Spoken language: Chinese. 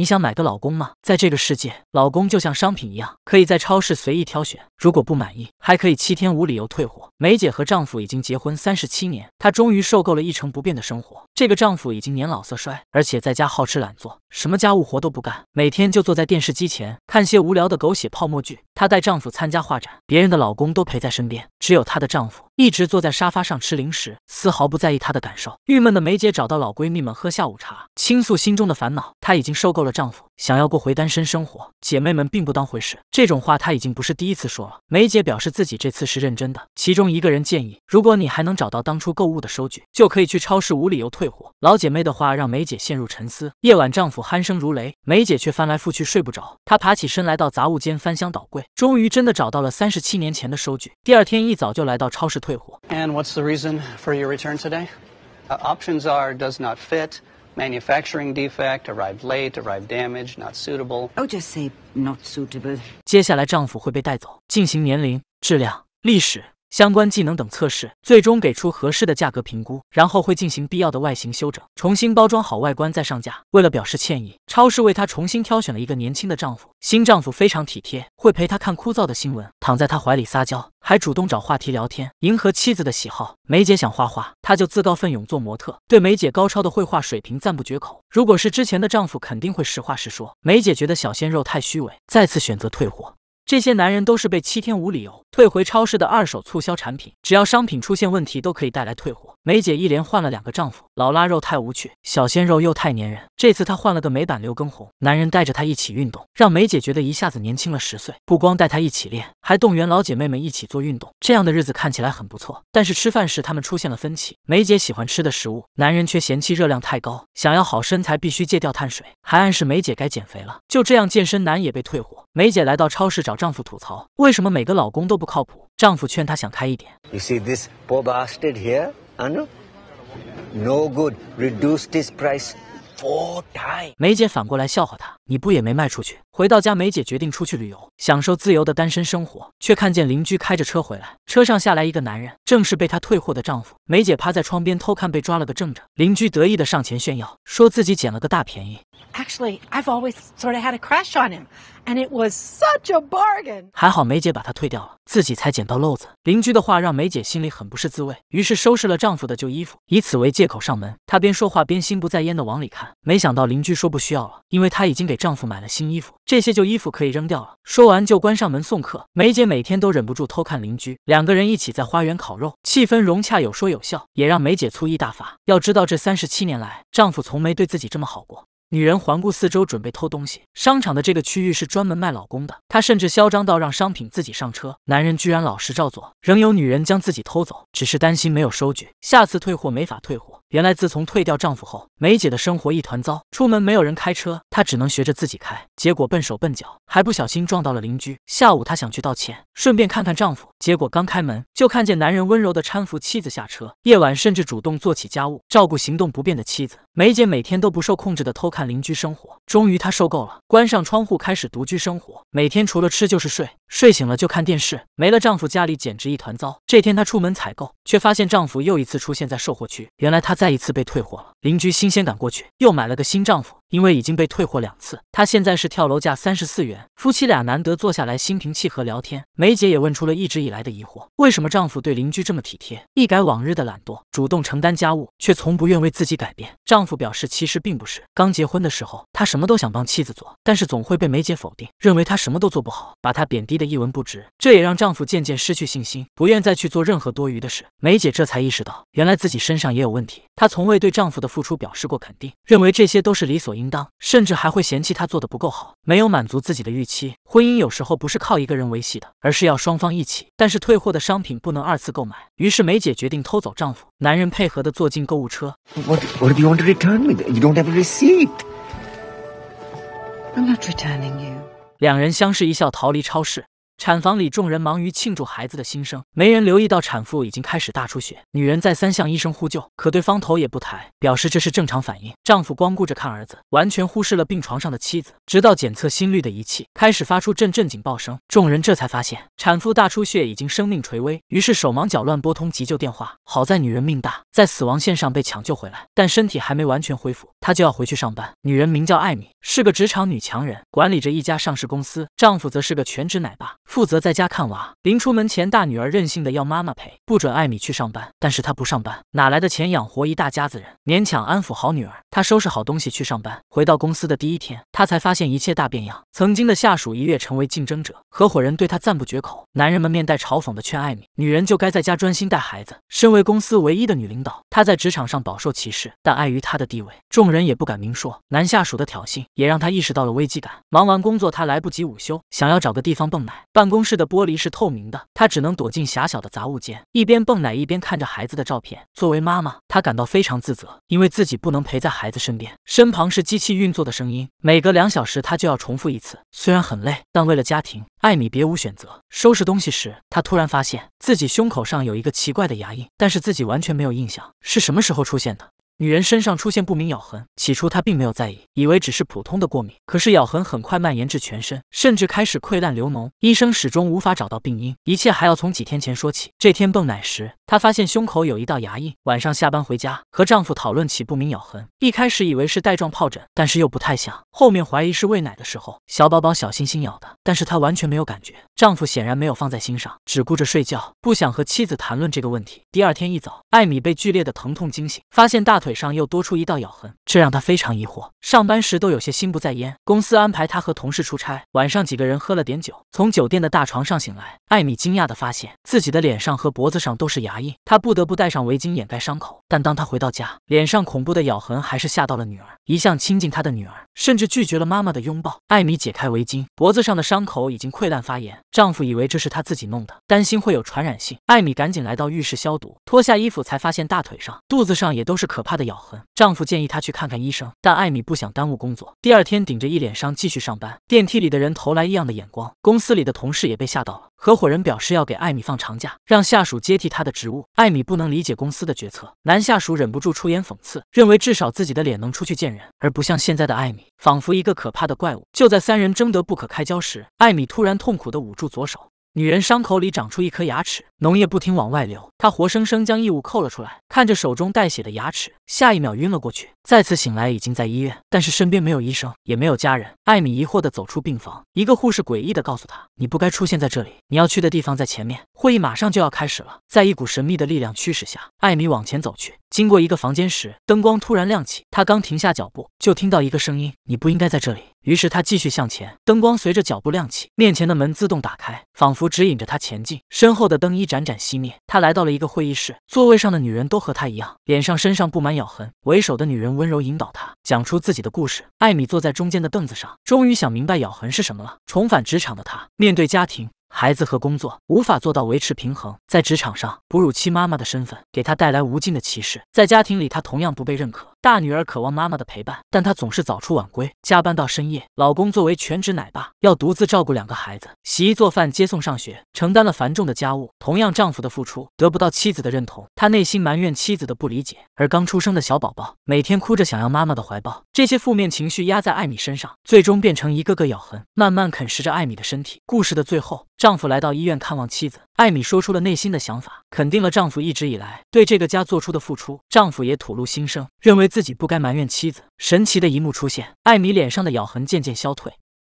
你想买个老公吗？在这个世界，老公就像商品一样，可以在超市随意挑选。如果不满意，还可以七天无理由退货。梅姐和丈夫已经结婚三十七年，她终于受够了一成不变的生活。这个丈夫已经年老色衰，而且在家好吃懒做，什么家务活都不干，每天就坐在电视机前看些无聊的狗血泡沫剧。她带丈夫参加画展，别人的老公都陪在身边，只有她的丈夫一直坐在沙发上吃零食，丝毫不在意她的感受。郁闷的梅姐找到老闺蜜们喝下午茶，倾诉心中的烦恼。她已经受够了丈夫，想要过回单身生活。姐妹们并不当回事，这种话她已经不是第一次说了。梅姐表示自己这次是认真的。其中一个人建议，如果你还能找到当初购物的收据，就可以去超市无理由退货。老姐妹的话让梅姐陷入沉思。夜晚，丈夫鼾声如雷，梅姐却翻来覆去睡不着。她爬起身，来到杂物间翻箱倒柜。终于真的找到了三十七年前的收据。第二天一早就来到超市退货。And what's the reason for your return today? Options are does not fit, manufacturing defect, arrived late, arrived damaged, not suitable. Oh, just say not suitable. 接下来，丈夫会被带走，进行年龄、质量、历史。相关技能等测试，最终给出合适的价格评估，然后会进行必要的外形修整，重新包装好外观再上架。为了表示歉意，超市为她重新挑选了一个年轻的丈夫。新丈夫非常体贴，会陪她看枯燥的新闻，躺在她怀里撒娇，还主动找话题聊天，迎合妻子的喜好。梅姐想画画，他就自告奋勇做模特，对梅姐高超的绘画水平赞不绝口。如果是之前的丈夫，肯定会实话实说。梅姐觉得小鲜肉太虚伪，再次选择退货。这些男人都是被七天无理由退回超市的二手促销产品，只要商品出现问题，都可以带来退货。梅姐一连换了两个丈夫，老腊肉太无趣，小鲜肉又太粘人。这次她换了个美版刘畊宏，男人带着她一起运动，让梅姐觉得一下子年轻了十岁。不光带她一起练，还动员老姐妹们一起做运动。这样的日子看起来很不错，但是吃饭时他们出现了分歧。梅姐喜欢吃的食物，男人却嫌弃热量太高，想要好身材必须戒掉碳水，还暗示梅姐该减肥了。就这样，健身男也被退货。梅姐来到超市找丈夫吐槽，为什么每个老公都不靠谱？丈夫劝她想开一点。ano no good reduce this price four time。梅姐反过来笑话他，你不也没卖出去？回到家，梅姐决定出去旅游，享受自由的单身生活。却看见邻居开着车回来，车上下来一个男人，正是被她退货的丈夫。梅姐趴在窗边偷看，被抓了个正着。邻居得意的上前炫耀，说自己捡了个大便宜。还好梅姐把他退掉了，自己才捡到漏子。邻居的话让梅姐心里很不是滋味，于是收拾了丈夫的旧衣服，以此为借口上门。她边说话边心不在焉的往里看，没想到邻居说不需要了，因为她已经给丈夫买了新衣服。这些旧衣服可以扔掉了。说完就关上门送客。梅姐每天都忍不住偷看邻居，两个人一起在花园烤肉，气氛融洽，有说有笑，也让梅姐醋意大发。要知道这三十七年来，丈夫从没对自己这么好过。女人环顾四周，准备偷东西。商场的这个区域是专门卖老公的，她甚至嚣张到让商品自己上车，男人居然老实照做。仍有女人将自己偷走，只是担心没有收据，下次退货没法退货。原来，自从退掉丈夫后，梅姐的生活一团糟。出门没有人开车，她只能学着自己开，结果笨手笨脚，还不小心撞到了邻居。下午她想去道歉，顺便看看丈夫，结果刚开门就看见男人温柔的搀扶妻子下车。夜晚甚至主动做起家务，照顾行动不便的妻子。梅姐每天都不受控制的偷看邻居生活。终于，她受够了，关上窗户，开始独居生活。每天除了吃就是睡。睡醒了就看电视，没了丈夫，家里简直一团糟。这天她出门采购，却发现丈夫又一次出现在售货区。原来她再一次被退货了。邻居新鲜赶过去，又买了个新丈夫。因为已经被退货两次，他现在是跳楼价三十四元。夫妻俩难得坐下来心平气和聊天，梅姐也问出了一直以来的疑惑：为什么丈夫对邻居这么体贴，一改往日的懒惰，主动承担家务，却从不愿为自己改变？丈夫表示，其实并不是刚结婚的时候，他什么都想帮妻子做，但是总会被梅姐否定，认为他什么都做不好，把他贬低的一文不值。这也让丈夫渐渐失去信心，不愿再去做任何多余的事。梅姐这才意识到，原来自己身上也有问题，她从未对丈夫的付出表示过肯定，认为这些都是理所应。应当，甚至还会嫌弃他做的不够好，没有满足自己的预期。婚姻有时候不是靠一个人维系的，而是要双方一起。但是退货的商品不能二次购买，于是梅姐决定偷走丈夫。男人配合的坐进购物车。I'm not returning you. 两人相视一笑，逃离超市。产房里，众人忙于庆祝孩子的新生，没人留意到产妇已经开始大出血。女人再三向医生呼救，可对方头也不抬，表示这是正常反应。丈夫光顾着看儿子，完全忽视了病床上的妻子。直到检测心率的仪器开始发出阵阵警报声，众人这才发现产妇大出血已经生命垂危。于是手忙脚乱拨通急救电话。好在女人命大，在死亡线上被抢救回来，但身体还没完全恢复，她就要回去上班。女人名叫艾米，是个职场女强人，管理着一家上市公司。丈夫则是个全职奶爸。负责在家看娃，临出门前，大女儿任性的要妈妈陪，不准艾米去上班。但是她不上班，哪来的钱养活一大家子人？勉强安抚好女儿。他收拾好东西去上班。回到公司的第一天，他才发现一切大变样。曾经的下属一跃成为竞争者，合伙人对他赞不绝口。男人们面带嘲讽的劝艾米，女人就该在家专心带孩子。身为公司唯一的女领导，她在职场上饱受歧视，但碍于她的地位，众人也不敢明说。男下属的挑衅也让他意识到了危机感。忙完工作，他来不及午休，想要找个地方蹦奶。办公室的玻璃是透明的，他只能躲进狭小的杂物间，一边蹦奶一边看着孩子的照片。作为妈妈，她感到非常自责，因为自己不能陪在孩。孩子身边，身旁是机器运作的声音。每隔两小时，他就要重复一次。虽然很累，但为了家庭，艾米别无选择。收拾东西时，他突然发现自己胸口上有一个奇怪的牙印，但是自己完全没有印象是什么时候出现的。女人身上出现不明咬痕，起初她并没有在意，以为只是普通的过敏。可是咬痕很快蔓延至全身，甚至开始溃烂流脓。医生始终无法找到病因。一切还要从几天前说起。这天泵奶时。她发现胸口有一道牙印，晚上下班回家和丈夫讨论起不明咬痕，一开始以为是带状疱疹，但是又不太像，后面怀疑是喂奶的时候小宝宝小心心咬的，但是她完全没有感觉。丈夫显然没有放在心上，只顾着睡觉，不想和妻子谈论这个问题。第二天一早，艾米被剧烈的疼痛惊醒，发现大腿上又多出一道咬痕，这让她非常疑惑。上班时都有些心不在焉，公司安排她和同事出差，晚上几个人喝了点酒，从酒店的大床上醒来，艾米惊讶的发现自己的脸上和脖子上都是牙印。他不得不戴上围巾掩盖伤口，但当他回到家，脸上恐怖的咬痕还是吓到了女儿。一向亲近他的女儿甚至拒绝了妈妈的拥抱。艾米解开围巾，脖子上的伤口已经溃烂发炎。丈夫以为这是她自己弄的，担心会有传染性。艾米赶紧来到浴室消毒，脱下衣服才发现大腿上、肚子上也都是可怕的咬痕。丈夫建议她去看看医生，但艾米不想耽误工作，第二天顶着一脸伤继续上班。电梯里的人投来异样的眼光，公司里的同事也被吓到了。合伙人表示要给艾米放长假，让下属接替他的职务。艾米不能理解公司的决策，男下属忍不住出言讽刺，认为至少自己的脸能出去见人，而不像现在的艾米，仿佛一个可怕的怪物。就在三人争得不可开交时，艾米突然痛苦的捂住左手。女人伤口里长出一颗牙齿，脓液不停往外流，她活生生将异物扣了出来，看着手中带血的牙齿，下一秒晕了过去。再次醒来，已经在医院，但是身边没有医生，也没有家人。艾米疑惑地走出病房，一个护士诡异地告诉她：“你不该出现在这里，你要去的地方在前面。会议马上就要开始了。”在一股神秘的力量驱使下，艾米往前走去。经过一个房间时，灯光突然亮起，她刚停下脚步，就听到一个声音：“你不应该在这里。”于是他继续向前，灯光随着脚步亮起，面前的门自动打开，仿佛指引着他前进。身后的灯一盏盏熄灭，他来到了一个会议室，座位上的女人都和他一样，脸上身上布满咬痕。为首的女人温柔引导他讲出自己的故事。艾米坐在中间的凳子上，终于想明白咬痕是什么了。重返职场的他，面对家庭、孩子和工作，无法做到维持平衡。在职场上，哺乳期妈妈的身份给她带来无尽的歧视；在家庭里，她同样不被认可。大女儿渴望妈妈的陪伴，但她总是早出晚归，加班到深夜。老公作为全职奶爸，要独自照顾两个孩子，洗衣做饭、接送上学，承担了繁重的家务。同样，丈夫的付出得不到妻子的认同，她内心埋怨妻子的不理解。而刚出生的小宝宝每天哭着想要妈妈的怀抱，这些负面情绪压在艾米身上，最终变成一个个咬痕，慢慢啃食着艾米的身体。故事的最后，丈夫来到医院看望妻子。艾米说出了内心的想法，肯定了丈夫一直以来对这个家做出的付出。丈夫也吐露心声，认为自己不该埋怨妻子。神奇的一幕出现，艾米脸上的咬痕渐渐消退。